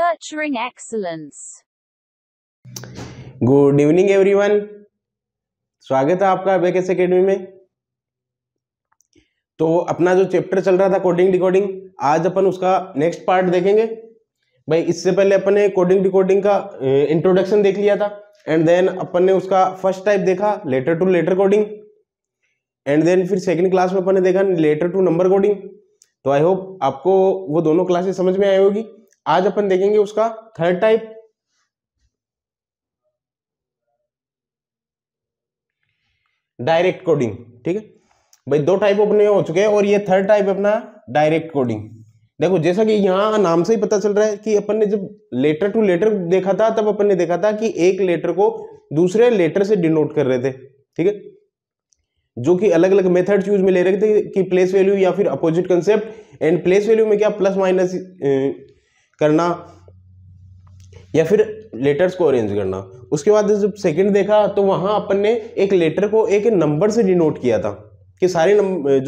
nurturing excellence. Good evening everyone. स्वागत है आपका अबेकेस एकेडमी में तो अपना जो चैप्टर चल रहा था कोडिंग डिकोडिंग आज अपन उसका नेक्स्ट पार्ट देखेंगे भाई इससे पहले अपन ने कोडिंग डिकोडिंग का इंट्रोडक्शन देख लिया था एंड देन अपन ने उसका फर्स्ट टाइप देखा letter to letter coding and then फिर सेकंड क्लास में अपन ने देखा लेटर टू नंबर कोडिंग तो आई होप आपको वो दोनों क्लासेस समझ में आई होगी आज अपन देखेंगे उसका थर्ड टाइप डायरेक्ट कोडिंग ठीक है भाई दो टाइप अपने हो चुके हैं और ये थर्ड टाइप अपना डायरेक्ट कोडिंग देखो जैसा कि यहाँ नाम से ही पता चल रहा है कि अपन ने जब लेटर टू लेटर देखा था तब अपन ने देखा था कि एक लेटर को दूसरे लेटर से डिनोट कर रहे थे ठीक है जो कि अलग अलग मेथड यूज में ले रहे थे कि प्लेस वैल्यू या फिर opposite concept and place value में क्या प्लस माइनस करना या फिर लेटर्स को अरेंज करना उसके बाद जब सेकंड देखा तो वहां अपन ने एक लेटर को एक नंबर से डिनोट किया था कि सारे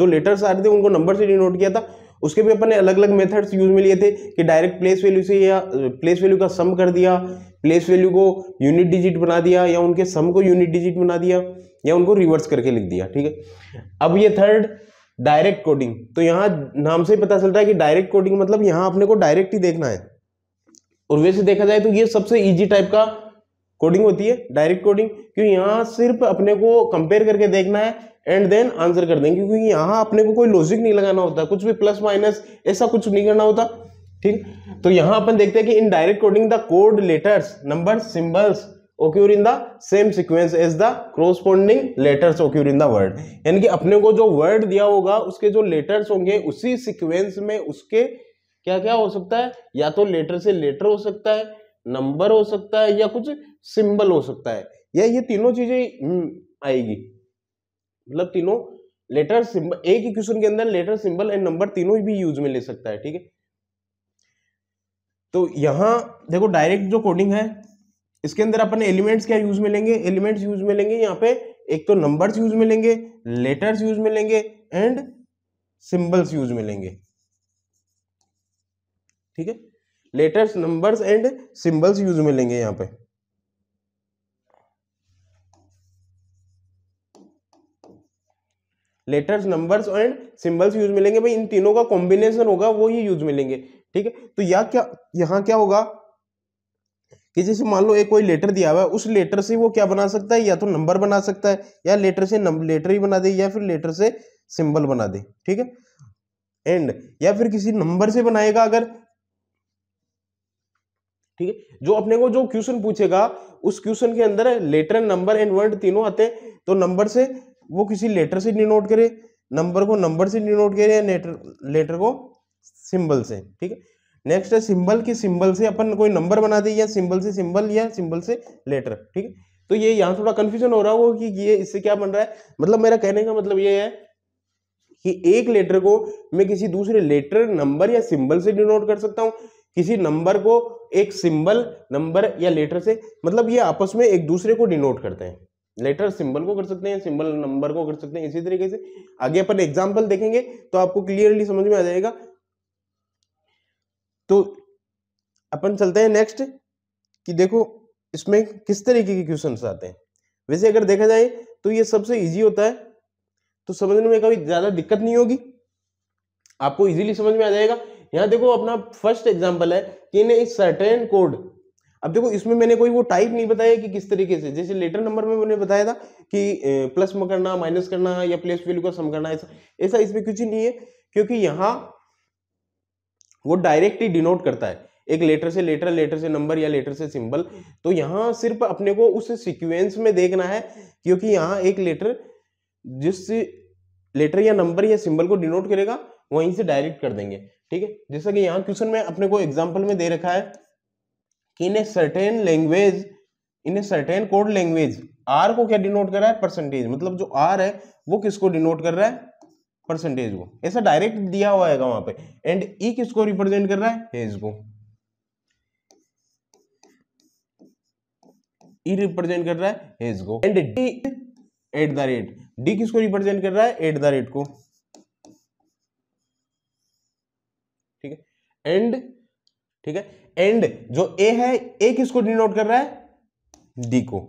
जो लेटर्स आ रहे थे उनको नंबर से डिनोट किया था उसके भी अपन ने अलग अलग मेथड्स यूज में लिए थे कि डायरेक्ट प्लेस वैल्यू से या प्लेस वैल्यू का सम कर दिया प्लेस वैल्यू को यूनिट डिजिट बना दिया या उनके सम को यूनिट डिजिट बना दिया या उनको रिवर्स करके लिख दिया ठीक है अब ये थर्ड डायरेक्ट कोडिंग तो यहाँ नाम से ही पता चलता है कि डायरेक्ट कोडिंग मतलब यहाँ अपने को डायरेक्ट ही देखना है और वैसे देखा जाए तो ये सबसे ईजी टाइप का कोडिंग होती है डायरेक्ट कोडिंग क्योंकि यहाँ सिर्फ अपने को कंपेयर करके देखना है एंड देन आंसर कर देंगे क्योंकि यहाँ अपने को कोई लॉजिक नहीं लगाना होता कुछ भी प्लस माइनस ऐसा कुछ नहीं करना होता ठीक तो यहाँ अपन देखते हैं कि in direct coding the code letters numbers symbols occur in the same sequence as the corresponding letters occur in the word यानी कि अपने को जो word दिया होगा उसके जो letters होंगे उसी sequence में उसके क्या क्या हो सकता है या तो लेटर से लेटर हो सकता है नंबर हो सकता है या कुछ सिंबल हो सकता है या ये तीनों चीजें हम्म, आएगी मतलब तीनों लेटर सिंबल एक ही क्वेश्चन के अंदर लेटर सिंबल एंड नंबर तीनों ही भी यूज में ले सकता है ठीक है तो यहां देखो डायरेक्ट जो कोडिंग है इसके अंदर अपने एलिमेंट्स क्या यूज मिलेंगे एलिमेंट्स यूज मिलेंगे यहाँ पे एक तो नंबर्स यूज मिलेंगे लेटर्स यूज मिलेंगे एंड सिंबल्स यूज मिलेंगे ठीक है letters numbers and symbols use मिलेंगे यहां पे letters numbers and symbols use मिलेंगे भाई इन तीनों का कॉम्बिनेशन होगा वो ही यूज मिलेंगे ठीक है तो या क्या यहां क्या होगा कि जैसे मान लो एक कोई लेटर दिया हुआ है उस लेटर से वो क्या बना सकता है या तो नंबर बना सकता है या लेटर से लेटर ही बना दे या फिर लेटर से सिंबल बना दे ठीक है एंड या फिर किसी नंबर से बनाएगा अगर ठीक है जो अपने को जो क्वेश्चन पूछेगा उस क्वेश्चन के अंदर लेटर नंबर एंड वर्ड तीनों आते हैं तो नंबर से वो किसी लेटर से डिनोट करे नंबर को नंबर से डिनोट करे या लेटर लेटर को सिंबल से ठीक है नेक्स्ट है सिंबल की सिंबल से अपन कोई नंबर बना दे या सिंबल से सिंबल या सिंबल से लेटर ठीक है तो ये यहाँ थोड़ा कन्फ्यूजन हो रहा होगा कि ये इससे क्या बन रहा है मतलब मेरा कहने का मतलब ये है कि एक लेटर को मैं किसी दूसरे लेटर नंबर या सिंबल से डिनोट कर सकता हूँ किसी नंबर को एक सिंबल नंबर या लेटर से मतलब ये आपस में एक दूसरे को डिनोट करते हैं लेटर सिंबल को कर सकते हैं सिंबल नंबर को कर सकते हैं इसी तरीके से आगे अपन एग्जाम्पल देखेंगे तो आपको क्लियरली समझ में आ जाएगा तो अपन चलते हैं नेक्स्ट कि देखो इसमें किस तरीके के क्वेश्चन आते हैं वैसे अगर देखा जाए तो ये सबसे इजी होता है तो समझने में कभी ज़्यादा दिक्कत नहीं होगी आपको इजीली समझ में आ जाएगा यहां देखो अपना फर्स्ट एग्जांपल है कि इन ए सर्टेन कोड अब देखो इसमें मैंने कोई वो टाइप नहीं बताया कि किस तरीके से जैसे लेटर नंबर में मैंने बताया था कि प्लस में करना माइनस करना या प्लेस वैल्यू का सम करना ऐसा ऐसा इसमें कुछ नहीं है क्योंकि यहाँ वो डायरेक्टली डिनोट करता है एक लेटर से लेटर लेटर से नंबर या लेटर से सिंबल तो यहाँ सिर्फ अपने को उस सिक्वेंस में देखना है क्योंकि यहाँ एक लेटर जिस लेटर या नंबर या सिंबल को डिनोट करेगा वहीं से डायरेक्ट कर देंगे ठीक है जैसा कि यहाँ क्वेश्चन में अपने को एग्जाम्पल में दे रखा है कि in a certain language in a certain code language R को क्या डिनोट कर रहा है परसेंटेज मतलब जो आर है वो किसको डिनोट कर रहा है परसेंटेज को ऐसा डायरेक्ट दिया हुआ है वहां पे एंड ई e किसको रिप्रेजेंट कर रहा है हेज को ई e रिप्रेजेंट कर रहा है हेज को and D at the rate D किसको रिप्रेजेंट कर रहा है एट द रेट को ठीक है एंड ठीक है एंड जो ए है ए किसको डिनोट कर रहा है डी को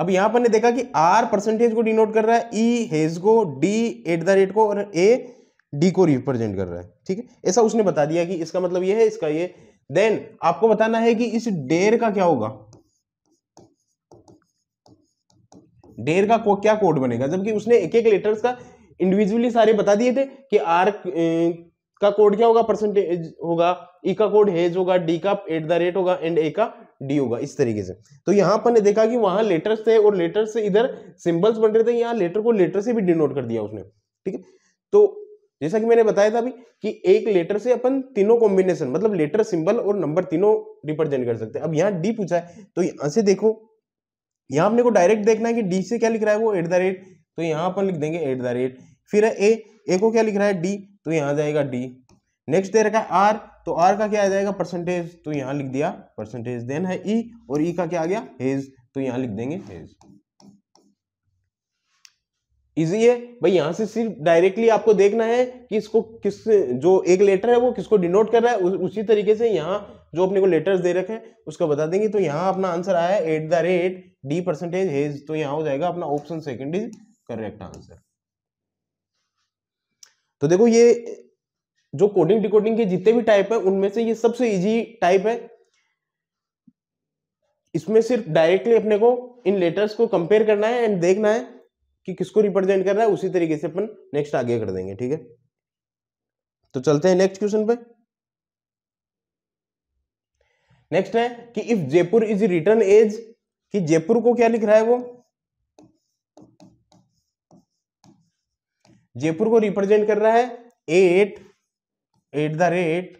अब यहां पर ने देखा कि आर परसेंटेज को डिनोट कर रहा है ई e, हेज को डी एट द रेट को और ए डी को रिप्रेजेंट कर रहा है ठीक है ऐसा उसने बता दिया कि इसका मतलब ये है इसका ये देन आपको बताना है कि इस डेर का क्या होगा डेर का को, क्या कोड बनेगा जबकि उसने एक एक लेटर्स का इंडिविजुअली सारे बता दिए थे कि आर का कोड क्या होगा परसेंटेज होगा ई e का कोड हेज होगा डी का एट द रेट होगा एंड ए का डी होगा इस तरीके से तो यहां पर ने देखा कि वहां लेटर्स थे और लेटर से इधर सिंबल्स बन रहे थे यहाँ लेटर को लेटर से भी डिनोट कर दिया उसने ठीक है तो जैसा कि मैंने बताया था अभी कि एक लेटर से अपन तीनों कॉम्बिनेशन मतलब लेटर सिंबल और नंबर तीनों रिप्रेजेंट कर सकते हैं अब यहाँ डी पूछा है तो यहां से देखो यहाँ अपने को डायरेक्ट देखना है कि डी से क्या लिख रहा है वो एट द रेट तो यहाँ अपन लिख देंगे एट द रेट फिर ए ए को क्या लिख रहा है डी तो यहाँ जाएगा डी नेक्स्ट दे रखा है आर तो आर का क्या आ जाएगा परसेंटेज तो यहां लिख दिया परसेंटेज देन है ई e, और ई e का क्या आ गया हेज तो यहां लिख देंगे हेज इजी है भाई यहां से सिर्फ डायरेक्टली आपको देखना है कि इसको किस जो एक लेटर है वो किसको डिनोट कर रहा है उ, उसी तरीके से यहाँ जो अपने को लेटर्स दे रखे हैं उसका बता देंगे तो यहाँ अपना आंसर आया at the rate D percentage hash तो यहाँ हो जाएगा अपना option second is correct answer तो देखो ये जो कोडिंग डिकोडिंग के जितने भी टाइप है उनमें से ये सबसे इजी टाइप है इसमें सिर्फ डायरेक्टली अपने को इन लेटर्स को कंपेयर करना है एंड देखना है कि किसको रिप्रेजेंट कर रहा है उसी तरीके से अपन नेक्स्ट आगे कर देंगे ठीक है तो चलते हैं नेक्स्ट क्वेश्चन पे नेक्स्ट है कि if Jaipur is written as कि जयपुर को क्या लिख रहा है वो जयपुर को रिप्रेजेंट कर रहा है at at the rate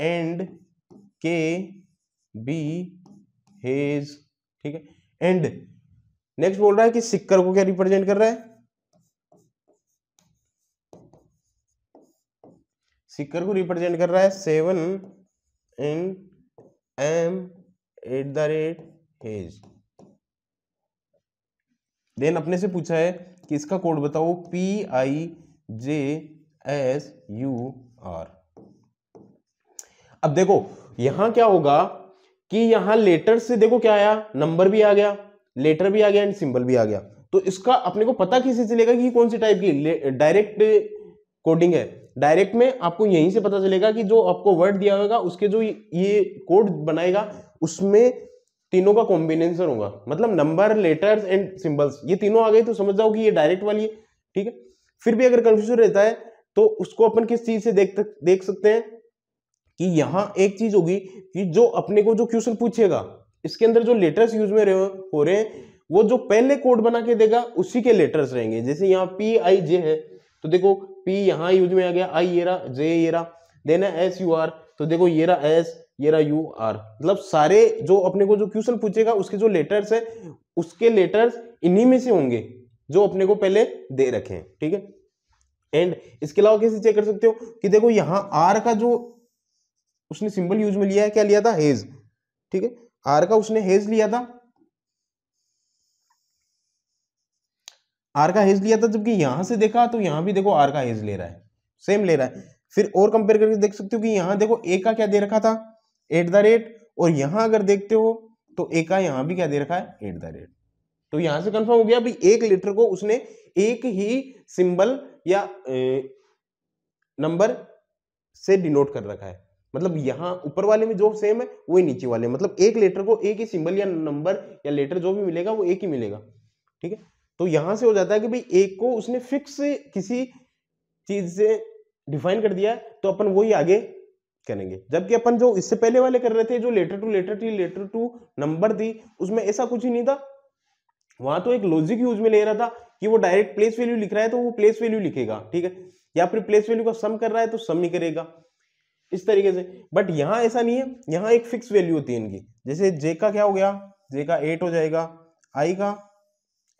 and K B hash ठीक है एंड नेक्स्ट बोल रहा है कि सिक्कर को क्या रिप्रेजेंट कर रहा है सिक्कर को रिप्रेजेंट कर रहा है seven N M at the rate hash then अपने से पूछा है कि इसका कोड बताओ P I J S U R अब देखो यहां क्या होगा कि यहां लेटर से देखो क्या आया नंबर भी आ गया लेटर भी आ गया एंड सिंबल भी आ गया तो इसका अपने को पता किसी चलेगा कि कौन सी टाइप की डायरेक्ट कोडिंग है डायरेक्ट में आपको यहीं से पता चलेगा कि जो आपको वर्ड दिया होगा उसके जो ये कोड बनाएगा उसमें तीनों का कॉम्बिनेशन होगा मतलब नंबर लेटर्स एंड सिंबल्स ये तीनों आ गए तो समझ जाओ कि ये डायरेक्ट वाली है ठीक है फिर भी अगर कंफ्यूजन रहता है तो उसको अपन किस चीज से देख देख सकते हैं कि यहां एक चीज होगी कि जो अपने को जो क्वेश्चन पूछेगा इसके अंदर जो लेटर्स यूज में हो रहे हैं वो जो पहले कोड बना के देगा उसी के लेटर्स रहेंगे जैसे यहाँ पी आई जे है तो देखो पी यहाँ यूज में आ गया आई येरा जे येरा देन एस यू आर तो देखो येरा एस येरा यू आर मतलब सारे जो अपने को जो क्वेश्चन पूछेगा उसके जो लेटर्स है उसके लेटर्स इन्हीं में से होंगे जो अपने को पहले दे रखे हैं ठीक है एंड इसके अलावा कैसे चेक कर सकते हो कि देखो यहाँ आर का जो उसने सिंबल यूज में लिया है क्या लिया था हेज ठीक है आर का उसने हेज लिया था आर का हेज लिया था जबकि यहां से देखा तो यहां भी देखो आर का हेज ले रहा है सेम ले रहा है फिर और कंपेयर करके देख सकते हो कि यहां देखो ए का क्या दे रखा था एट द रेट और यहां अगर देखते हो तो ए का यहां भी क्या दे रखा है एट द रेट तो यहां से कंफर्म हो गया भाई एक लेटर को उसने एक ही सिंबल या नंबर से डिनोट कर रखा है मतलब यहां ऊपर वाले में जो सेम है वही नीचे वाले मतलब एक लेटर को एक ही सिंबल या नंबर या लेटर जो भी मिलेगा वो एक ही मिलेगा ठीक है तो यहां से हो जाता है कि भाई एक को उसने फिक्स किसी चीज से डिफाइन कर दिया तो अपन वही आगे करेंगे जबकि अपन जो इससे पहले वाले कर रहे थे जो लेटर टू लेटर थी लेटर टू नंबर थी उसमें ऐसा कुछ ही नहीं था वहां तो एक लॉजिक यूज में ले रहा था कि वो डायरेक्ट प्लेस वैल्यू लिख रहा है तो वो प्लेस वैल्यू लिखेगा ठीक है या फिर प्लेस वैल्यू का सम कर रहा है तो सम ही करेगा इस तरीके से बट यहां ऐसा नहीं है यहाँ एक फिक्स वैल्यू होती है इनकी जैसे जे का क्या हो गया जे का एट हो जाएगा आई का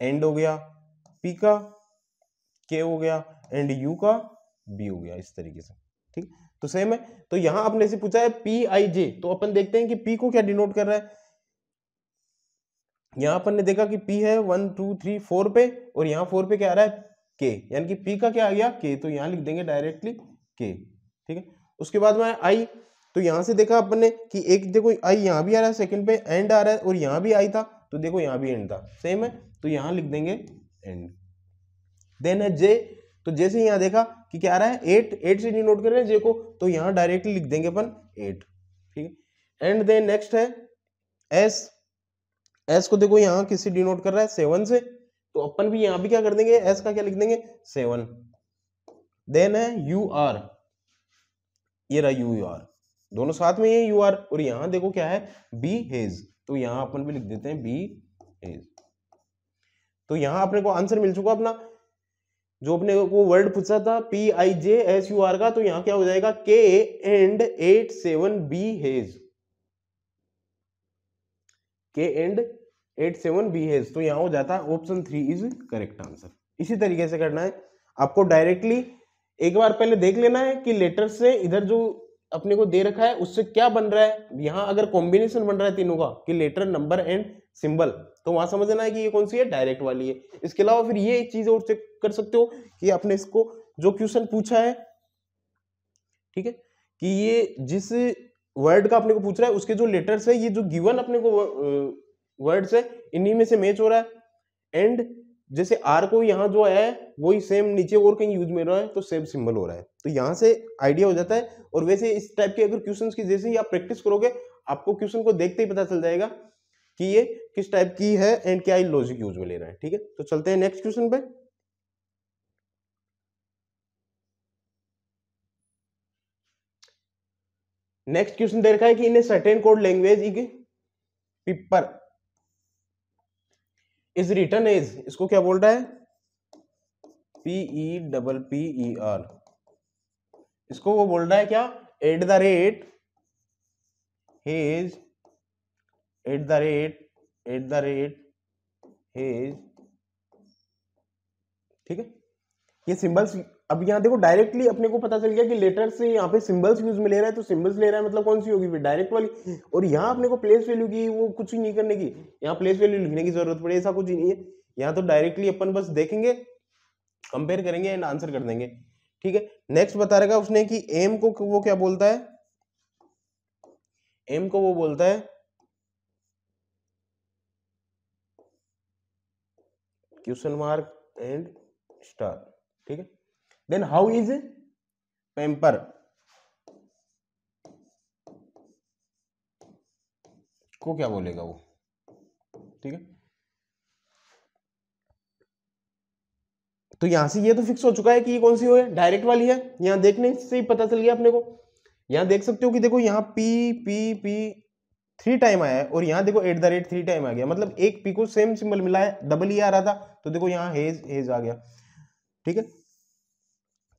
एंड हो गया पी का के हो गया एंड यू का बी हो गया इस तरीके से ठीक तो सेम है तो यहां आपने से पूछा है पी आई जे तो अपन देखते हैं कि पी को क्या डिनोट कर रहा है यहां अपन ने देखा कि P है वन टू थ्री फोर पे और यहाँ फोर पे क्या आ रहा है K यानी कि P का क्या आ गया K तो यहाँ लिख देंगे डायरेक्टली K ठीक है उसके बाद में आई तो यहाँ से देखा अपन ने कि एक देखो आई यहाँ भी आ रहा है सेकंड पे एंड आ रहा है और यहाँ भी आई था तो देखो यहाँ भी एंड था सेम है तो यहाँ लिख देंगे एंड देन है जे तो जैसे यहाँ देखा कि क्या आ रहा है एट एट से डिनोट कर रहे हैं जे को तो यहाँ डायरेक्टली लिख देंगे अपन एट ठीक है एंड देन नेक्स्ट है एस एस को देखो यहाँ किससे डिनोट कर रहा है सेवन से तो अपन भी यहाँ भी क्या कर देंगे एस का क्या लिख देंगे सेवन देन है यू आर ये रहा यू आर दोनों साथ में है यू आर और यहाँ देखो क्या है बी हेज तो यहाँ अपन भी लिख देते हैं बी हेज तो यहाँ अपने को आंसर मिल चुका अपना जो अपने को वर्ड पूछा था P I J S U R का तो यहाँ क्या हो जाएगा K and at seven B hash K and at seven B hash तो यहाँ हो जाता है option three is correct answer इसी तरीके से करना है आपको डायरेक्टली एक बार पहले देख लेना है कि लेटर से इधर जो अपने को दे रखा है उससे क्या बन रहा है यहाँ अगर कॉम्बिनेशन बन रहा है तीनों का कि लेटर नंबर एंड सिंबल तो वहां समझना है कि ये कौन सी है डायरेक्ट वाली है इसके अलावा फिर ये चीज और चेक कर सकते हो कि आपने इसको जो क्वेश्चन पूछा है ठीक है कि ये जिस वर्ड का अपने को पूछ रहा है उसके जो लेटर्स है ये जो गिवन अपने को वर्ड्स है इन्हीं में से मैच हो रहा है एंड जैसे आर को यहाँ जो है वही सेम नीचे और कहीं यूज में रहा है तो सेम सिंबल हो रहा है तो यहाँ से आइडिया हो जाता है और वैसे इस टाइप के अगर क्वेश्चन की जैसे ही आप प्रैक्टिस करोगे आपको क्वेश्चन को देखते ही पता चल जाएगा कि ये किस टाइप की है एंड क्या लॉजिक यूज में ले रहा है ठीक है तो चलते हैं नेक्स्ट क्वेश्चन पे नेक्स्ट क्वेश्चन दे रखा है कि इन्हें certain code language paper is written as इसको क्या बोल रहा है P E double P E R इसको वो बोल रहा है क्या at the rate hash at the rate at the rate hash ठीक है ये सिंबल्स अब यहाँ देखो डायरेक्टली अपने को पता चल गया कि लेटर से यहाँ पे सिंबल्स यूज में ले रहा है तो सिंबल्स ले रहा है मतलब कौन सी होगी फिर डायरेक्ट वाली और यहाँ अपने को प्लेस वैल्यू की वो कुछ ही नहीं करने की यहाँ प्लेस वैल्यू लिखने की जरूरत पड़े ऐसा कुछ ही नहीं है यहाँ तो डायरेक्टली अपन बस देखेंगे कंपेयर करेंगे एंड आंसर कर देंगे ठीक है नेक्स्ट बता रहेगा उसने कि एम को वो क्या बोलता है एम को वो बोलता है क्वेश्चन मार्क एंड स्टार ठीक है then how is pamper को क्या बोलेगा वो ठीक है तो यहां से ये तो फिक्स हो चुका है कि ये कौन सी हो है डायरेक्ट वाली है यहां देखने से ही पता चल गया अपने को यहां देख सकते हो कि देखो यहां P P P three time आया है और यहां देखो at the rate three time आ गया मतलब एक पी को सेम सिंबल मिला है डबल ही आ रहा था तो देखो यहां हेज हेज आ गया ठीक है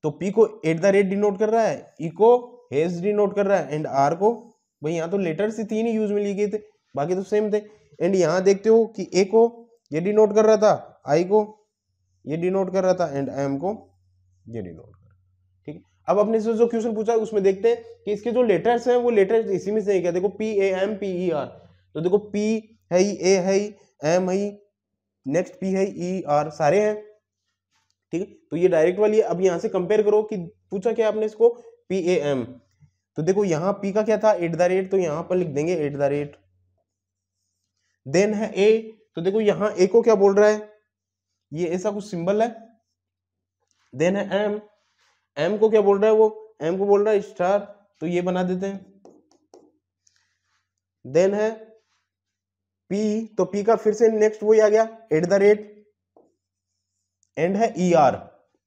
तो पी को एट द रेट डिनोट कर रहा है ई e को हेज डिनोट कर रहा है एंड आर को भाई यहाँ तो लेटर से तीन ही यूज में लिए गए थे बाकी तो सेम थे एंड यहाँ देखते हो कि ए को ये डिनोट कर रहा था आई को ये डिनोट कर रहा था एंड एम को ये डिनोट कर रहा ठीक है अब अपने से जो क्वेश्चन पूछा है उसमें देखते हैं कि इसके जो लेटर्स हैं वो लेटर्स इसी में से क्या देखो P A M P E R तो देखो पी है ए है एम है नेक्स्ट पी है ई आर e, सारे हैं ठीक है तो ये डायरेक्ट वाली है अब यहां से कंपेयर करो कि पूछा क्या आपने इसको पी ए एम तो देखो यहाँ पी का क्या था एट द रेट तो यहां पर लिख देंगे एट द रेट देन है ए तो देखो यहाँ ए को क्या बोल रहा है ये ऐसा कुछ सिंबल है देन है एम एम को क्या बोल रहा है वो एम को बोल रहा है स्टार तो ये बना देते हैं देन है पी तो पी का फिर से नेक्स्ट वही आ गया एट द रेट एंड है ई e ER,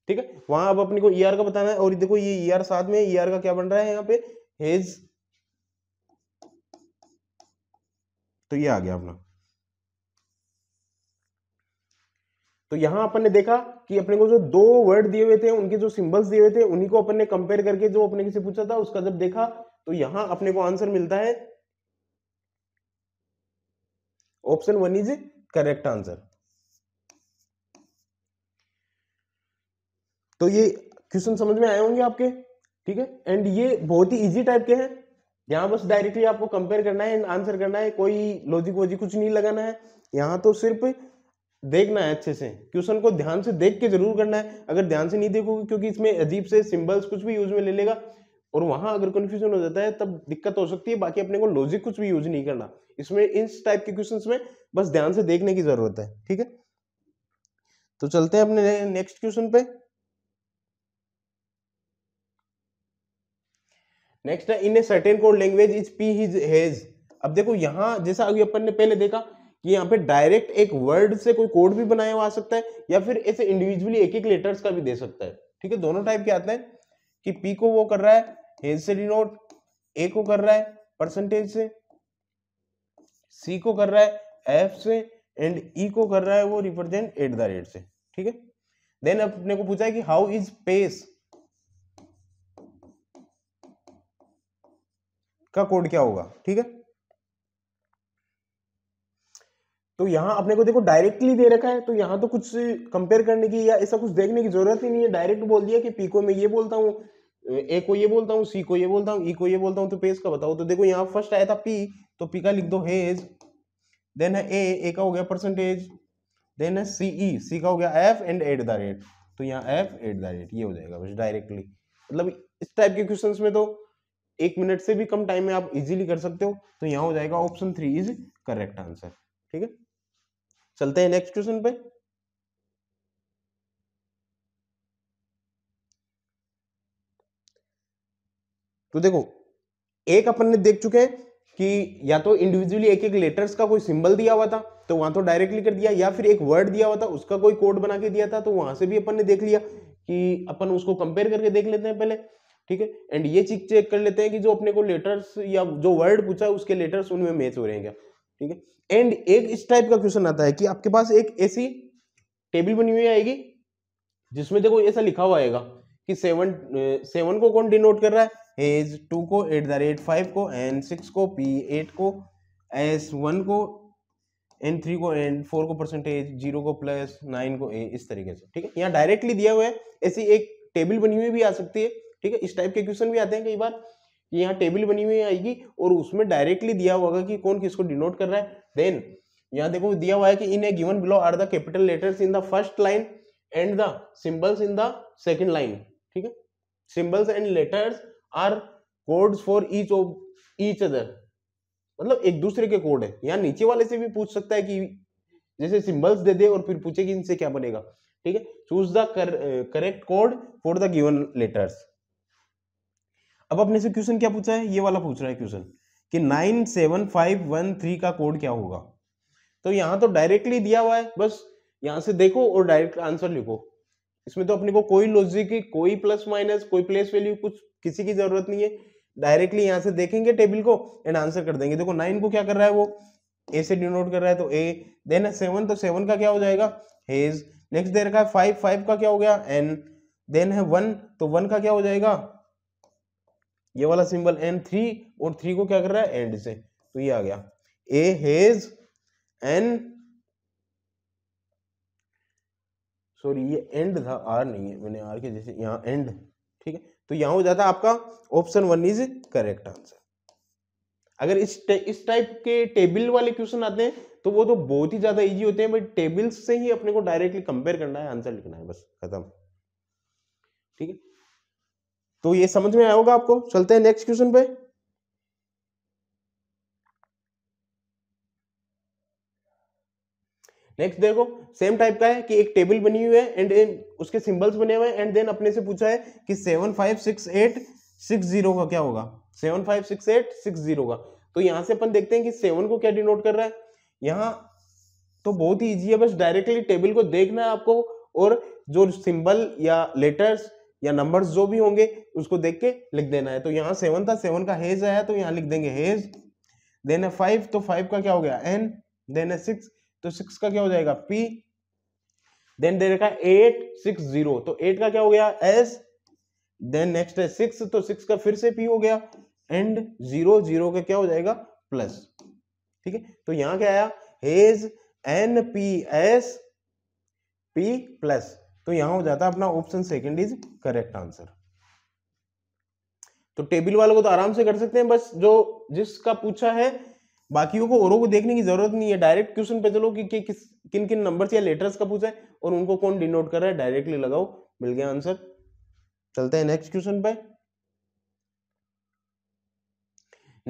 ठीक है वहां अब अपने को ई e ER का बताना है और देखो ये ई e ER साथ में ई ER का क्या बन रहा है यहाँ पे हेज तो ये आ गया अपना तो यहां अपन ने देखा कि अपने को जो दो वर्ड दिए हुए थे उनके जो सिंबल्स दिए हुए थे उन्हीं को अपन ने कंपेयर करके जो अपने किसी पूछा था उसका जब देखा तो यहां अपने को आंसर मिलता है option one is correct answer तो ये क्वेश्चन समझ में आए होंगे आपके ठीक है एंड ये बहुत ही इजी टाइप के हैं यहाँ बस डायरेक्टली आपको कंपेयर करना है आंसर करना है कोई लॉजिक वोजिक कुछ नहीं लगाना है यहाँ तो सिर्फ देखना है अच्छे से क्वेश्चन को ध्यान से देख के जरूर करना है अगर ध्यान से नहीं देखोगे क्योंकि इसमें अजीब से सिंबल्स कुछ भी यूज में ले लेगा और वहां अगर कंफ्यूजन हो जाता है तब दिक्कत हो सकती है बाकी अपने को लॉजिक कुछ भी यूज नहीं करना इसमें इस टाइप के क्वेश्चन में बस ध्यान से देखने की जरूरत है ठीक है तो चलते हैं अपने नेक्स्ट क्वेश्चन पे नेक्स्ट है in a certain code language is P his hash अब देखो यहाँ जैसा अभी अपन ने पहले देखा कि यहाँ पे डायरेक्ट एक वर्ड से कोई कोड भी बनाया हुआ आ सकता है या फिर ऐसे इंडिविजुअली एक एक लेटर्स का भी दे सकता है ठीक है दोनों टाइप के आते हैं कि पी को वो कर रहा है हेज से डिनोट ए को कर रहा है परसेंटेज से सी को कर रहा है एफ से एंड ई e को कर रहा है वो रिप्रेजेंट एट द रेट से ठीक है देन अपने को पूछा है कि हाउ इज पेस का कोड क्या होगा ठीक है तो यहां अपने को देखो डायरेक्टली दे रखा है तो यहां तो कुछ कंपेयर करने की या ऐसा कुछ देखने की जरूरत ही नहीं है डायरेक्ट बोल दिया कि पी को मैं ये बोलता हूँ ए को ये बोलता हूँ सी को ये बोलता हूँ ई e को ये बोलता हूँ तो पेज का बताओ तो देखो यहाँ फर्स्ट आया था पी तो पी का लिख दो हेज देन है ए ए का हो गया परसेंटेज देन है सी ई सी का हो गया F and at the rate तो यहाँ एफ एट द रेट ये हो जाएगा बस डायरेक्टली मतलब इस टाइप के क्वेश्चन में तो एक मिनट से भी कम टाइम में आप इजीली कर सकते हो तो यहां हो जाएगा option three is correct answer ठीक है चलते हैं नेक्स्ट क्वेश्चन पे तो देखो एक अपन ने देख चुके हैं कि या तो इंडिविजुअली एक एक लेटर्स का कोई सिंबल दिया हुआ था तो वहां तो डायरेक्टली कर दिया या फिर एक वर्ड दिया हुआ था उसका कोई कोड बना के दिया था तो वहां से भी अपन ने देख लिया कि अपन उसको कंपेयर करके देख लेते हैं पहले ठीक है एंड ये चीज चेक कर लेते हैं कि जो अपने को लेटर्स या जो वर्ड पूछा है उसके लेटर्स उनमें मैच हो रहे हैं क्या ठीक है एंड एक इस टाइप का क्वेश्चन आता है कि आपके पास एक ऐसी टेबल बनी हुई आएगी जिसमें देखो ऐसा लिखा हुआ आएगा कि सेवन सेवन को कौन डिनोट कर रहा है एज टू को एट द रेट फाइव को एन सिक्स को पी एट को एस वन को एन थ्री को एन फोर को परसेंटेज जीरो को प्लस नाइन को ए इस तरीके से ठीक है यहाँ डायरेक्टली दिया हुआ है ऐसी एक टेबल बनी हुई भी आ सकती है ठीक है इस टाइप के क्वेश्चन भी आते हैं कई बार कि यहाँ टेबल बनी हुई आएगी और उसमें डायरेक्टली दिया होगा कि कौन किसको डिनोट कर रहा है देन यहाँ देखो दिया हुआ है कि in a given below are the capital letters in the first line and the symbols in the second line ठीक है symbols and letters are codes for each of each other मतलब एक दूसरे के कोड है यहाँ नीचे वाले से भी पूछ सकता है कि जैसे सिंबल्स दे दे और फिर पूछे कि इनसे क्या बनेगा ठीक है choose the correct code for the given letters अब अपने से क्वेश्चन क्या पूछा है ये वाला पूछ रहा है क्वेश्चन कि nine seven five one three का कोड क्या होगा तो यहां तो डायरेक्टली दिया हुआ है बस यहां से देखो और डायरेक्ट आंसर लिखो इसमें तो अपने को कोई लॉजिक कोई प्लस माइनस कोई प्लेस वैल्यू कुछ किसी की जरूरत नहीं है डायरेक्टली यहां से देखेंगे टेबल को एंड आंसर कर देंगे देखो नाइन को क्या कर रहा है वो ए से डिनोट कर रहा है तो ए देन सेवन तो सेवन का क्या हो जाएगा हेज नेक्स्ट दे रखा है फाइव फाइव का क्या हो गया एन देन है वन तो वन का क्या हो जाएगा ये वाला सिंबल एन थ्री और थ्री को क्या कर रहा है एंड से तो ये आ गया ए हेज एन सॉरी ये एंड था आर नहीं है मैंने आर के जैसे यहां एंड ठीक है तो यहाँ हो जाता है आपका option one is correct answer अगर इस इस टाइप के टेबल वाले क्वेश्चन आते हैं तो वो तो बहुत ही ज्यादा इजी होते हैं बट टेबल्स से ही अपने को डायरेक्टली कंपेयर करना है आंसर लिखना है बस खत्म ठीक है तो ये समझ में आया होगा आपको चलते हैं नेक्स्ट क्वेश्चन पे नेक्स्ट देखो सेम टाइप का है कि एक टेबल बनी हुई है एंड उसके सिंबल्स बने हुए हैं एंड देन अपने से पूछा है कि seven five six eight six zero का क्या होगा seven five six eight six zero का तो यहां से अपन देखते हैं कि सेवन को क्या डिनोट कर रहा है यहाँ तो बहुत ही ईजी है बस डायरेक्टली टेबल को देखना है आपको और जो सिंबल या लेटर्स या नंबर्स जो भी होंगे उसको देख के लिख देना है तो यहाँ सेवन था सेवन का हेज आया तो यहाँ लिख देंगे हेज देन है फाइव तो फाइव का क्या हो गया एन देन है सिक्स तो सिक्स का क्या हो जाएगा पी देन दे रखा एट सिक्स जीरो तो एट का क्या हो गया एस देन नेक्स्ट है सिक्स तो सिक्स का फिर से पी हो गया एंड जीरो जीरो का क्या हो जाएगा प्लस ठीक है तो यहाँ क्या आया hash N P S P plus तो यहां हो जाता है अपना option second is correct answer तो टेबल वालों को तो आराम से कर सकते हैं बस जो जिसका पूछा है बाकियों को औरों को देखने की जरूरत नहीं है डायरेक्ट क्वेश्चन पे चलो कि, कि किस किन किन नंबर्स या लेटर्स का पूछा है और उनको कौन डिनोट कर रहा है डायरेक्टली लगाओ मिल गया आंसर चलते हैं नेक्स्ट क्वेश्चन पे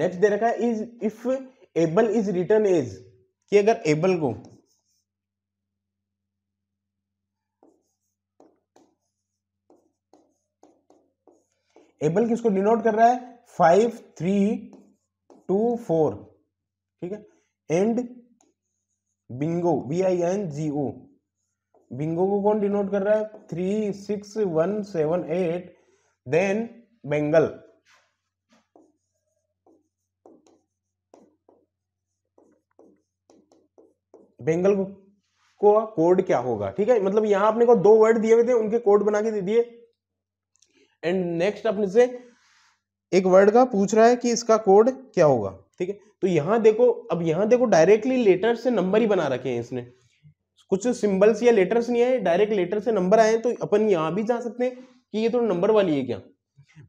नेक्स्ट दे रखा है is if able is written as कि अगर एबल को एबल किसको डिनोट कर रहा है फाइव थ्री टू फोर ठीक है and bingo B I N G O bingo को कौन डिनोट कर रहा है three six one seven eight then bangle bangle को कोड क्या होगा ठीक है मतलब यहां आपने को दो वर्ड दिए हुए थे उनके कोड बना के दे दिए एंड नेक्स्ट अपने से एक वर्ड का पूछ रहा है कि इसका कोड क्या होगा ठीक है तो यहां देखो अब यहां देखो डायरेक्टली लेटर से नंबर ही बना रखे हैं इसने कुछ सिंबल्स या लेटर्स नहीं आए डायरेक्ट लेटर से नंबर आए तो अपन यहां भी जा सकते हैं कि ये तो नंबर वाली है क्या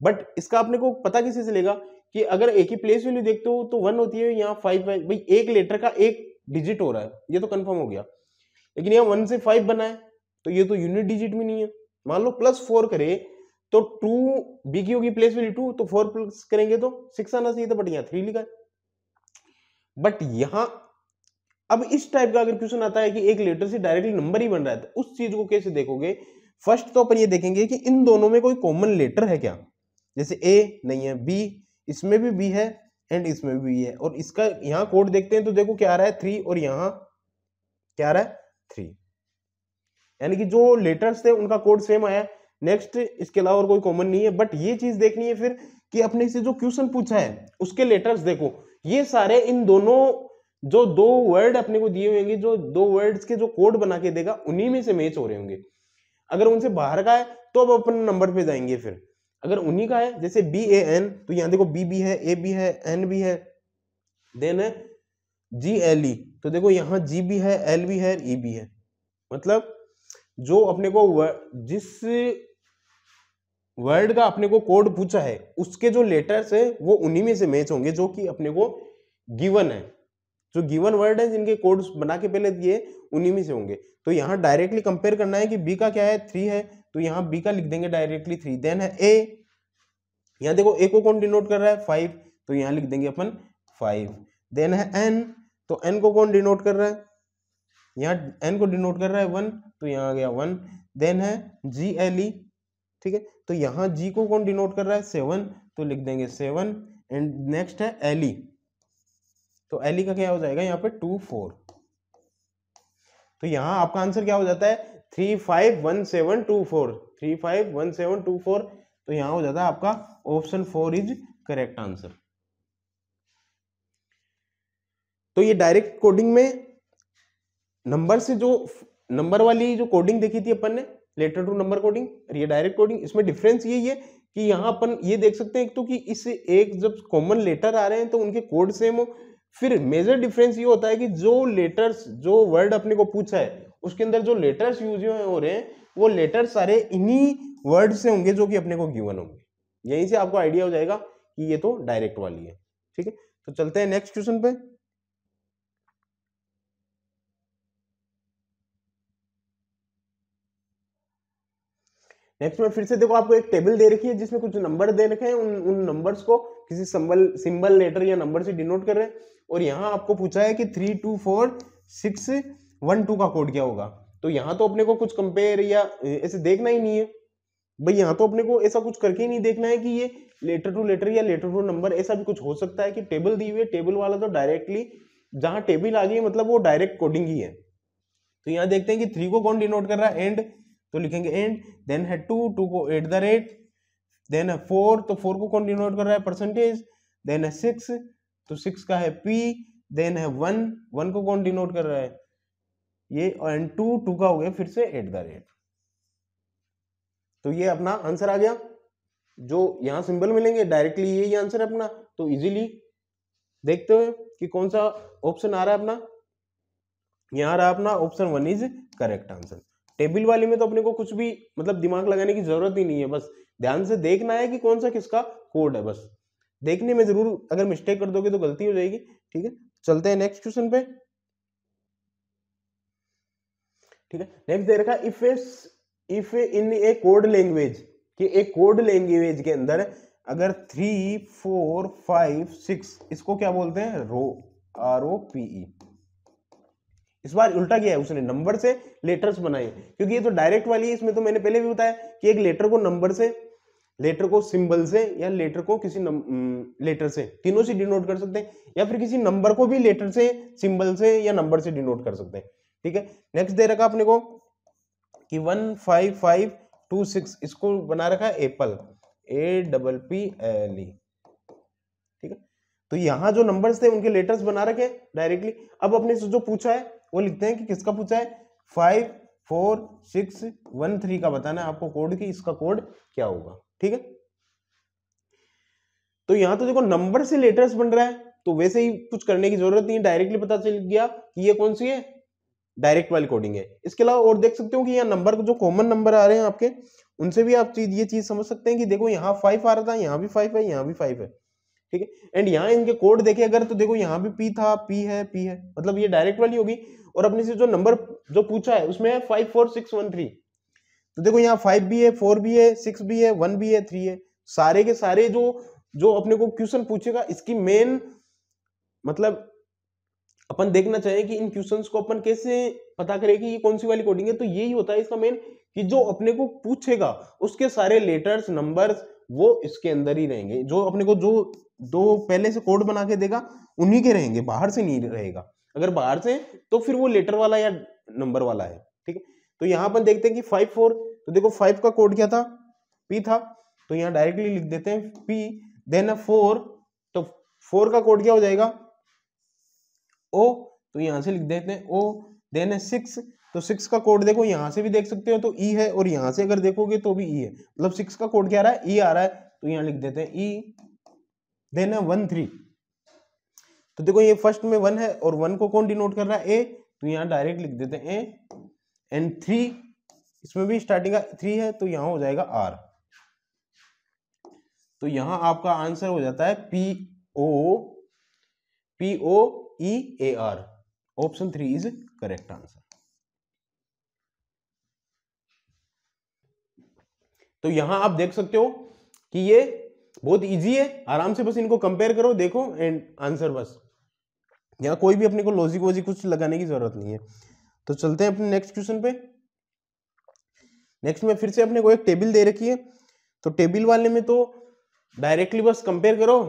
बट इसका अपने को पता किसी से लेगा कि अगर एक ही प्लेस वैल्यू देखते हो तो वन होती है यहाँ फाइव है भाई एक लेटर का एक डिजिट हो रहा है ये तो कन्फर्म हो गया लेकिन यहाँ वन से फाइव बना है तो ये तो यूनिट डिजिट भी नहीं है मान लो प्लस फोर करे तो टू बी की होगी प्लेस वैल्यू टू तो फोर प्लस करेंगे तो सिक्स आना चाहिए था बट यहाँ थ्री लिखा है बट यहां अब इस टाइप का अगर क्वेश्चन आता है कि एक लेटर से डायरेक्टली नंबर ही बन रहा है तो उस चीज को कैसे देखोगे फर्स्ट तो अपन ये देखेंगे कि इन दोनों में कोई कॉमन लेटर है क्या जैसे ए नहीं है बी इसमें भी बी है एंड इसमें भी बी है और इसका यहां कोड देखते हैं तो देखो क्या आ रहा है थ्री और यहां क्या आ रहा है थ्री यानी कि जो लेटर्स थे उनका कोड सेम आया नेक्स्ट इसके अलावा और कोई कॉमन नहीं है बट ये चीज देखनी है फिर कि अपने से जो क्वेश्चन पूछा है उसके लेटर्स देखो ये सारे इन दोनों जो दो वर्ड अपने को दिए होंगे जो दो वर्ड्स के जो कोड बना के देगा उन्हीं में से मैच हो रहे होंगे अगर उनसे बाहर का है तो अब अपन नंबर पे जाएंगे फिर अगर उन्हीं का है जैसे बी ए एन तो यहाँ देखो बी बी है ए बी है एन बी है देन है जी एल ई तो देखो यहाँ जी बी है एल बी है ई e बी है मतलब जो अपने को जिस वर्ड का अपने को कोड पूछा है उसके जो लेटर्स है वो उन्हीं में से मैच होंगे जो कि अपने को गिवन है जो गिवन वर्ड है जिनके कोड्स बना के पहले दिए उन्हीं में से होंगे तो यहाँ डायरेक्टली कंपेयर करना है कि बी का क्या है थ्री है तो यहाँ बी का लिख देंगे डायरेक्टली थ्री देन है ए यहाँ देखो ए को कौन डिनोट कर रहा है फाइव तो यहाँ लिख देंगे अपन फाइव देन है एन तो एन को कौन डिनोट कर रहा है यहाँ एन को डिनोट कर रहा है वन तो यहाँ आ गया वन देन है जी एल ई ठीक है तो यहाँ जी को कौन डिनोट कर रहा है सेवन तो लिख देंगे सेवन एंड नेक्स्ट है एल ई e. तो एल ई e का क्या हो जाएगा यहाँ पे टू फोर तो यहाँ आपका आंसर क्या हो जाता है three five one seven two four three five one seven two four तो यहाँ हो जाता है आपका option four is correct answer तो ये डायरेक्ट कोडिंग में नंबर से जो नंबर वाली जो कोडिंग देखी थी अपन ने लेटर टू नंबर कोडिंग और ये डायरेक्ट कोडिंग इसमें डिफरेंस यही है कि यहाँ अपन ये देख सकते हैं एक तो कि इस एक जब कॉमन लेटर आ रहे हैं तो उनके कोड सेम हो फिर मेजर डिफरेंस ये होता है कि जो लेटर्स जो वर्ड अपने को पूछा है उसके अंदर जो लेटर्स यूज हो रहे हैं वो लेटर्स सारे इन्हीं वर्ड से होंगे जो कि अपने को गिवन होंगे यहीं से आपको आइडिया हो जाएगा कि ये तो डायरेक्ट वाली है ठीक है तो चलते हैं नेक्स्ट क्वेश्चन पे नेक्स्ट में फिर से देखो आपको एक टेबल दे रखी है जिसमें कुछ नंबर दे रखे हैं उन उन नंबर्स को किसी सिंबल सिंबल लेटर या नंबर से डिनोट कर रहे हैं और यहाँ आपको पूछा है कि three two four six one two का कोड क्या होगा तो यहाँ तो अपने को कुछ कंपेयर या ऐसे देखना ही नहीं है भाई यहाँ तो अपने को ऐसा कुछ करके ही नहीं देखना है कि ये लेटर टू लेटर या लेटर टू नंबर ऐसा भी कुछ हो सकता है कि टेबल दी हुई है टेबल वाला तो डायरेक्टली जहाँ टेबल आ गई मतलब वो डायरेक्ट कोडिंग ही है तो यहाँ देखते हैं कि थ्री को कौन डिनोट कर रहा है एंड तो लिखेंगे एंड देन है टू टू को एट द रेट देन है फोर तो फोर को कौन डिनोट कर रहा है परसेंटेज देन है सिक्स तो सिक्स का है पी देन है वन वन को कौन डिनोट कर रहा है ये एंड टू टू का हो गया फिर से एट द रेट तो ये अपना आंसर आ गया जो यहां सिंबल मिलेंगे डायरेक्टली ये आंसर है अपना तो इजीली देखते हुए कि कौन सा ऑप्शन आ रहा है अपना यहाँ रहा अपना option one is correct answer table वाली में तो अपने को कुछ भी मतलब दिमाग लगाने की जरूरत ही नहीं है बस ध्यान से देखना है कि कौन सा किसका कोड है बस देखने में जरूर अगर मिस्टेक कर दोगे तो गलती हो जाएगी ठीक है चलते हैं नेक्स्ट क्वेश्चन पे ठीक है नेक्स्ट दे रखा if a if in a code language कि एक कोड लैंग्वेज के अंदर अगर थ्री फोर फाइव सिक्स इसको क्या बोलते हैं रो आर ओ पी इस बार उल्टा किया है उसने नंबर से लेटर्स बनाए क्योंकि ये तो डायरेक्ट वाली है इसमें तो मैंने पहले भी बताया कि एक लेटर को नंबर से लेटर को सिंबल से या लेटर को किसी लेटर mm, से तीनों से डिनोट कर सकते हैं या फिर किसी नंबर को भी लेटर से सिंबल से या नंबर से डिनोट कर सकते हैं ठीक है नेक्स्ट दे रखा अपने को कि one five five two six इसको बना रखा है apple A double P L E ठीक है तो यहां जो नंबर्स थे उनके लेटर्स बना रखे डायरेक्टली अब अपने से जो पूछा है वो लिखते हैं कि किसका पूछा है five four six one three का बताना है आपको कोड की इसका कोड क्या होगा ठीक है तो यहां तो देखो नंबर से लेटर्स बन रहा है तो वैसे ही कुछ करने की जरूरत नहीं है डायरेक्टली पता चल गया कि ये कौन सी है डायरेक्ट वाली कोडिंग है इसके अलावा और देख सकते हो कि यहाँ नंबर जो कॉमन नंबर आ रहे हैं आपके उनसे भी आप चीज ये चीज समझ सकते हैं कि देखो यहाँ फाइव आ रहा था यहाँ भी फाइव है यहाँ भी फाइव है ठीक है एंड यहाँ इनके कोड देखे अगर तो देखो यहाँ भी पी था पी है पी है मतलब ये डायरेक्ट वाली होगी और अपने से जो नंबर जो पूछा है उसमें five four six one three तो देखो यहाँ फाइव भी है फोर भी है सिक्स भी है वन भी है थ्री है सारे के सारे जो जो अपने को क्वेश्चन पूछेगा इसकी मेन मतलब अपन देखना चाहिए कि इन क्वेश्चन को अपन कैसे पता करें कि ये कौन सी वाली कोडिंग है तो यही होता है इसका मेन कि जो अपने को पूछेगा उसके सारे लेटर्स नंबर्स वो इसके अंदर ही रहेंगे जो अपने को जो दो पहले से कोड बना के देगा उन्हीं के रहेंगे बाहर से नहीं रहेगा अगर बाहर से तो फिर वो लेटर वाला या नंबर वाला है ठीक है तो यहां पर देखते हैं कि फाइव फोर तो देखो फाइव का कोड क्या था पी था तो यहाँ डायरेक्टली लिख देते हैं पी देन फोर तो फोर का कोड क्या हो जाएगा ओ तो यहां से लिख देते हैं ओ देन सिक्स तो सिक्स का कोड देखो यहां से भी देख सकते हो तो ई e है और यहाँ से अगर देखोगे तो भी ई e है मतलब सिक्स का कोड क्या आ रहा है ई e आ रहा है तो यहाँ लिख देते हैं ई देन है वन थ्री तो देखो ये फर्स्ट में वन है और वन को कौन डिनोट कर रहा है ए तो यहाँ डायरेक्ट लिख देते हैं ए एंड थ्री इसमें भी स्टार्टिंग का थ्री है तो यहाँ हो जाएगा आर तो यहाँ आपका आंसर हो जाता है P O P O E A R option three is correct answer तो यहां आप देख सकते हो कि ये बहुत इजी है आराम से बस इनको कंपेयर करो देखो एंड आंसर बस यहाँ कोई भी अपने को लॉजिक वॉजिक कुछ लगाने की जरूरत नहीं है तो चलते हैं अपने नेक्स्ट क्वेश्चन पे नेक्स्ट में फिर से अपने को एक टेबल दे रखी है तो टेबल वाले में तो डायरेक्टली बस कंपेयर करो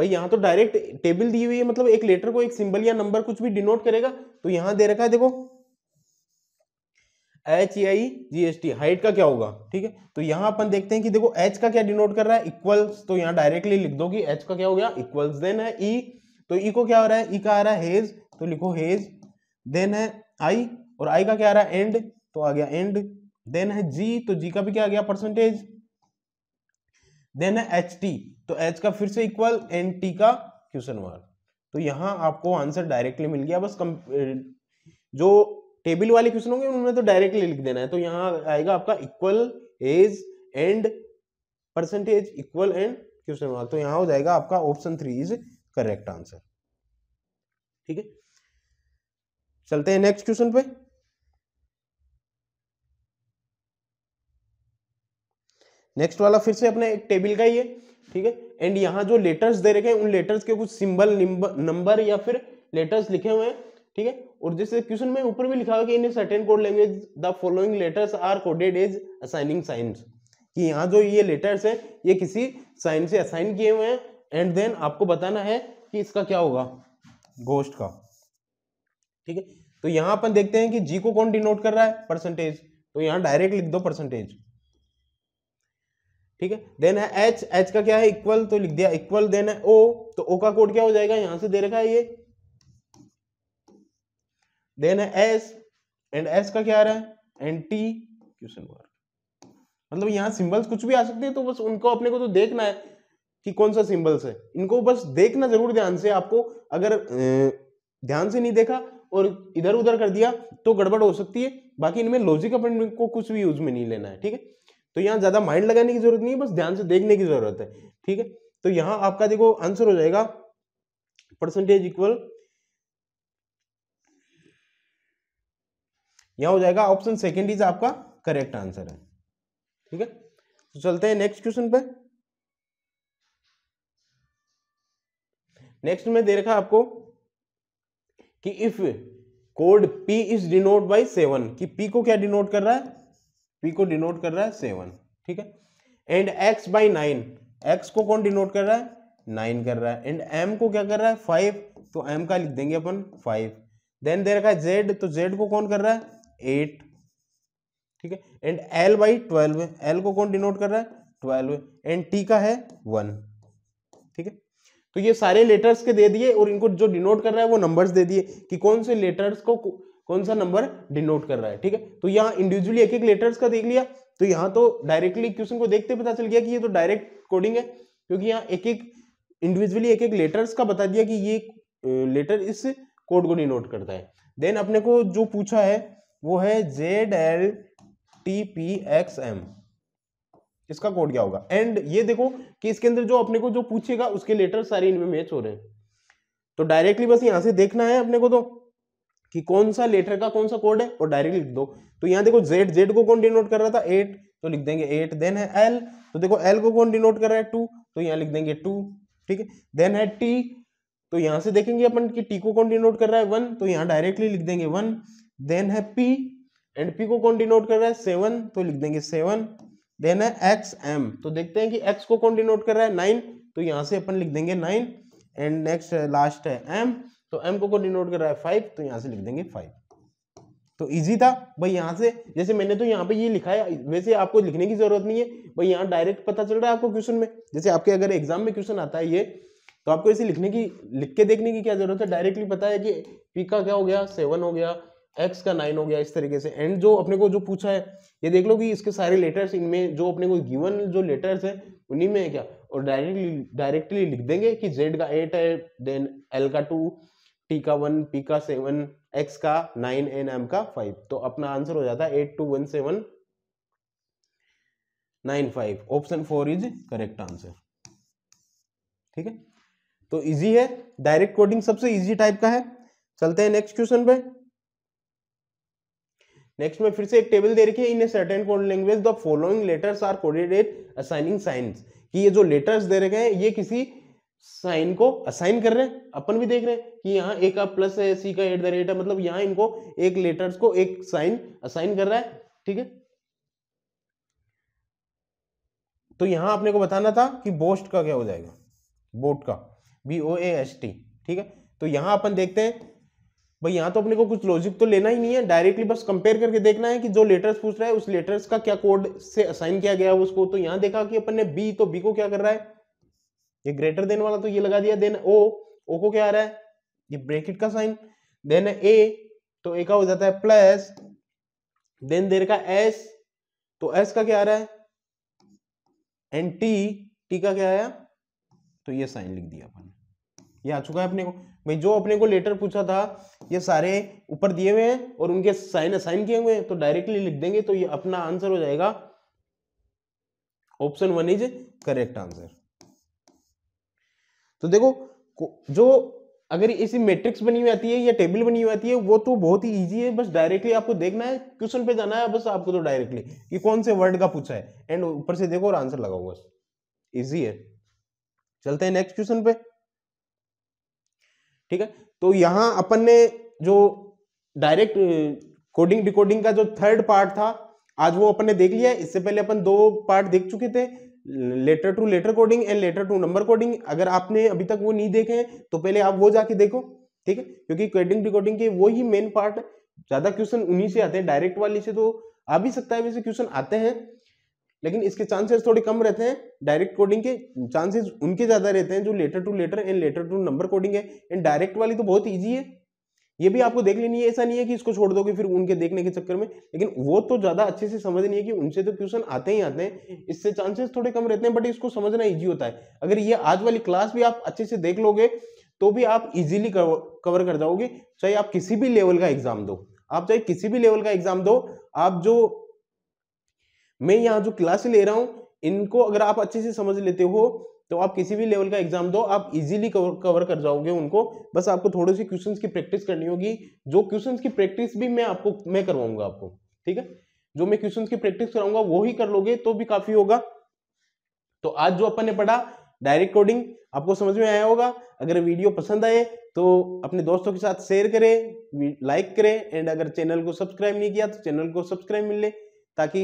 भाई यहाँ तो डायरेक्ट टेबल दी हुई है मतलब एक लेटर को एक सिंबल या नंबर कुछ भी डिनोट करेगा तो यहाँ दे रखा है देखो H A I G S T height का क्या होगा ठीक है तो यहां अपन देखते हैं कि देखो एच का क्या डिनोट कर रहा है इक्वल्स तो यहां डायरेक्टली लिख दो कि एच का क्या हो गया इक्वल्स देन है ई e, तो ई e को क्या हो रहा है ई e का आ रहा है हेज तो लिखो हेज देन है आई और आई का क्या आ रहा है एंड तो आ गया एंड देन है जी तो जी का भी क्या आ गया परसेंटेज देन है एच टी तो एच का फिर से इक्वल एन टी का क्वेश्चन मार्क तो यहां आपको आंसर डायरेक्टली मिल गया बस कम, जो टेबल वाले क्वेश्चन होंगे उन्होंने तो डायरेक्टली लिख देना है तो यहाँ आएगा आपका equal as and percentage equal and question mark तो यहाँ हो जाएगा आपका option three is correct answer ठीक है चलते हैं नेक्स्ट क्वेश्चन पे नेक्स्ट वाला फिर से अपने एक टेबल का ही है ठीक है एंड यहाँ जो लेटर्स दे रखे हैं उन लेटर्स के कुछ सिंबल नंबर या फिर लेटर्स लिखे हुए हैं ठीक है और जैसे क्वेश्चन में ऊपर भी लिखा हुआ है कि in certain code language the following letters are coded as assigning signs कि यहाँ जो ये लेटर्स है ये किसी साइन से असाइन किए हुए हैं एंड देन आपको बताना है कि इसका क्या होगा गोस्ट का ठीक है तो यहां अपन देखते हैं कि जी को कौन डिनोट कर रहा है परसेंटेज तो यहां डायरेक्ट लिख दो परसेंटेज ठीक है देन है एच एच का क्या है इक्वल तो लिख दिया इक्वल देन है ओ तो ओ का कोड क्या हो जाएगा यहां से दे रखा है ये देन है एस एंड एस का क्या आ रहा है एंड टी क्वेश्चन मार्क मतलब यहाँ सिंबल्स कुछ भी आ सकते हैं तो बस उनको अपने को तो देखना है कि कौन सा सिंबल्स है इनको बस देखना जरूर ध्यान से आपको अगर ध्यान से नहीं देखा और इधर उधर कर दिया तो गड़बड़ हो सकती है बाकी इनमें लॉजिक अपन को कुछ भी यूज में नहीं लेना है ठीक है तो यहाँ ज्यादा माइंड लगाने की जरूरत नहीं है बस ध्यान से देखने की जरूरत है ठीक है तो यहाँ आपका देखो आंसर हो जाएगा परसेंटेज इक्वल यह हो जाएगा ऑप्शन सेकेंड इज आपका करेक्ट आंसर है ठीक है तो चलते हैं नेक्स्ट क्वेश्चन पे नेक्स्ट में दे रखा आपको कि if code P is denote by seven कि पी को क्या डिनोट कर रहा है पी को डिनोट कर रहा है सेवन ठीक है and X by nine X को कौन डिनोट कर रहा है नाइन कर रहा है एंड एम को क्या कर रहा है फाइव तो एम का लिख देंगे अपन फाइव देन दे रखा है जेड तो जेड को कौन कर रहा है एट ठीक है and L by twelve L को कौन डिनोट कर रहा है ट्वेल्व एंड टी का है वन ठीक है तो ये सारे लेटर्स के दे दिए और इनको जो डिनोट कर रहा है वो नंबर्स दे दिए कि कौन से लेटर्स को कौन सा नंबर डिनोट कर रहा है ठीक है तो यहाँ इंडिविजुअली एक एक लेटर्स का देख लिया तो यहाँ तो डायरेक्टली क्वेश्चन को देखते पता चल गया कि ये तो डायरेक्ट कोडिंग है क्योंकि यहाँ एक एक इंडिविजुअली एक एक लेटर्स का बता दिया कि ये लेटर इस कोड को डिनोट करता है देन अपने को जो पूछा है वो है Z L T P X M इसका कोड क्या होगा एंड ये देखो कि इसके अंदर जो अपने को जो पूछेगा उसके लेटर सारे इनमें मैच हो रहे हैं तो डायरेक्टली बस यहां से देखना है अपने को तो कि कौन सा लेटर का कौन सा कोड है और डायरेक्ट लिख दो तो यहाँ देखो जेड जेड को कौन डिनोट कर रहा था एट तो लिख देंगे एट देन है एल तो देखो एल को कौन डिनोट कर रहा है टू तो यहाँ लिख देंगे टू ठीक है देन है टी तो यहाँ से देखेंगे अपन कि टी को कौन डिनोट कर रहा है वन तो यहाँ डायरेक्टली लिख देंगे वन देन है पी एंड पी को कौन डिनोट कर रहा है सेवन तो लिख देंगे सेवन देन है एक्स एम तो देखते हैं कि एक्स को कौन डिनोट कर रहा है नाइन तो यहां से अपन लिख देंगे नाइन एंड नेक्स्ट लास्ट है एम तो एम को कौन डिनोट कर रहा है फाइव तो यहां से लिख देंगे फाइव तो इजी था भाई यहाँ से जैसे मैंने तो यहाँ पे ये लिखा है वैसे आपको लिखने की जरूरत नहीं है भाई यहाँ डायरेक्ट पता चल रहा है आपको क्वेश्चन में जैसे आपके अगर एग्जाम में क्वेश्चन आता है ये तो आपको इसे लिखने की लिख के देखने की क्या जरूरत है डायरेक्टली पता है कि पी का क्या हो गया सेवन हो गया एक्स का नाइन हो गया इस तरीके से एंड जो अपने को जो पूछा है ये देख लो कि इसके सारे लेटर्स इनमें जो अपने को गिवन जो लेटर्स है उन्हीं में है क्या और डायरेक्टली डायरेक्टली लिख देंगे कि जेड का एट है देन एल का टू टी का वन पी का सेवन एक्स का नाइन एन एम का फाइव तो अपना आंसर हो जाता है eight two one seven nine five option four is correct answer ठीक है तो इजी है डायरेक्ट कोडिंग सबसे इजी टाइप का है चलते हैं नेक्स्ट क्वेश्चन पे नेक्स्ट में फिर से एक टेबल दे रखी है in a certain code language the following letters are coded at assigning signs कि ये जो लेटर्स दे रखे हैं ये किसी साइन को असाइन कर रहे हैं अपन भी देख रहे हैं कि यहाँ ए का प्लस है सी का एट द रेट है मतलब यहाँ इनको एक लेटर्स को एक साइन असाइन कर रहा है ठीक है तो यहां आपने को बताना था कि बोस्ट का क्या हो जाएगा बोट का बी ओ एस टी ठीक है तो यहां अपन देखते हैं भाई यहाँ तो अपने को कुछ लॉजिक तो लेना ही नहीं है डायरेक्टली बस कंपेयर करके देखना है कि जो लेटर्स पूछ रहा है उस लेटर्स का क्या कोड से असाइन किया गया है उसको तो यहाँ देखा कि अपन ने बी तो बी को क्या कर रहा है ये ग्रेटर देन वाला तो ये लगा दिया देन ओ ओ को क्या आ रहा है ये ब्रेकेट का साइन देन ए तो ए का हो जाता है प्लस देन देर का एस तो एस का क्या आ रहा है एन टी टी का क्या आया तो ये साइन लिख दिया अपन ये आ चुका है अपने को भाई जो अपने को लेटर पूछा था ये सारे ऊपर दिए हुए हैं और उनके साइन असाइन किए हुए हैं तो डायरेक्टली लिख देंगे तो ये अपना आंसर हो जाएगा option one is correct answer तो देखो जो अगर ऐसी मैट्रिक्स बनी हुई आती है या टेबल बनी हुई आती है वो तो बहुत ही इजी है बस डायरेक्टली आपको देखना है क्वेश्चन पे जाना है बस आपको तो डायरेक्टली कि कौन से वर्ड का पूछा है एंड ऊपर से देखो और आंसर लगाओ बस इजी है चलते हैं नेक्स्ट क्वेश्चन पे ठीक है तो यहां अपन ने जो डायरेक्ट कोडिंग डिकोडिंग का जो थर्ड पार्ट था आज वो अपन ने देख लिया इससे पहले अपन दो पार्ट देख चुके थे letter to letter coding and letter to number coding अगर आपने अभी तक वो नहीं देखे हैं तो पहले आप वो जाके देखो ठीक है क्योंकि कोडिंग डिकोडिंग के वो ही मेन पार्ट ज़्यादा क्वेश्चन उन्हीं से आते हैं डायरेक्ट वाले से तो आ भी सकता है वैसे क्वेश्चन आते हैं लेकिन इसके चांसेस थोड़े कम रहते हैं डायरेक्ट कोडिंग के चांसेस उनके ज़्यादा रहते हैं जो letter to letter and letter to number coding है एंड डायरेक्ट वाली तो बहुत ईजी है ये भी आपको देख लेनी है ऐसा नहीं है कि इसको छोड़ दोगे फिर उनके देखने के चक्कर में लेकिन वो तो ज़्यादा अच्छे से समझ नहीं है कि उनसे तो क्वेश्चन आते ही आते हैं इससे चांसेस थोड़े कम रहते हैं बट इसको समझना ईजी होता है अगर ये आज वाली क्लास भी आप अच्छे से देख लोगे तो भी आप इजीली कवर कर जाओगे चाहे आप किसी भी लेवल का एग्जाम दो आप चाहे किसी भी लेवल का एग्जाम दो आप जो मैं यहाँ जो क्लास ले रहा हूँ इनको अगर आप अच्छे से समझ लेते हो तो आप किसी भी लेवल का एग्जाम दो आप इजीली कवर कवर कर जाओगे उनको बस आपको थोड़े से क्वेश्चंस की प्रैक्टिस करनी होगी जो क्वेश्चंस की प्रैक्टिस भी मैं आपको मैं करवाऊंगा आपको ठीक है जो मैं क्वेश्चंस की प्रैक्टिस कराऊंगा वो ही कर लोगे तो भी काफी होगा तो आज जो अपन ने पढ़ा डायरेक्ट कोडिंग आपको समझ में आया होगा अगर वीडियो पसंद आए तो अपने दोस्तों के साथ शेयर करें लाइक करें एंड अगर चैनल को सब्सक्राइब नहीं किया तो चैनल को सब्सक्राइब मिल ताकि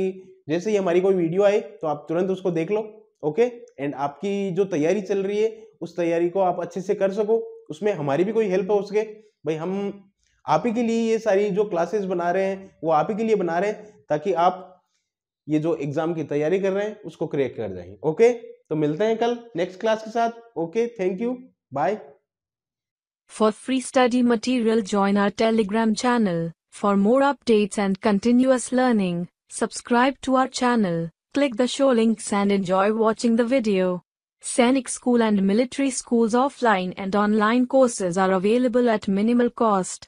जैसे ही हमारी कोई वीडियो आए तो आप तुरंत उसको देख लो ओके एंड आपकी जो तैयारी चल रही है उस तैयारी को आप अच्छे से कर सको उसमें हमारी भी कोई हेल्प हो उसके भाई हम आप ही के लिए ये सारी जो क्लासेस बना रहे हैं वो आप ही के लिए बना रहे हैं ताकि आप ये जो एग्जाम की तैयारी कर रहे हैं उसको क्रैक कर जाए ओके तो मिलते हैं कल नेक्स्ट क्लास के साथ okay thank you bye for free study material join our Telegram channel for more updates and continuous learning Subscribe to our channel, click the show links and enjoy watching the video. Scenic School and Military Schools offline and online courses are available at minimal cost.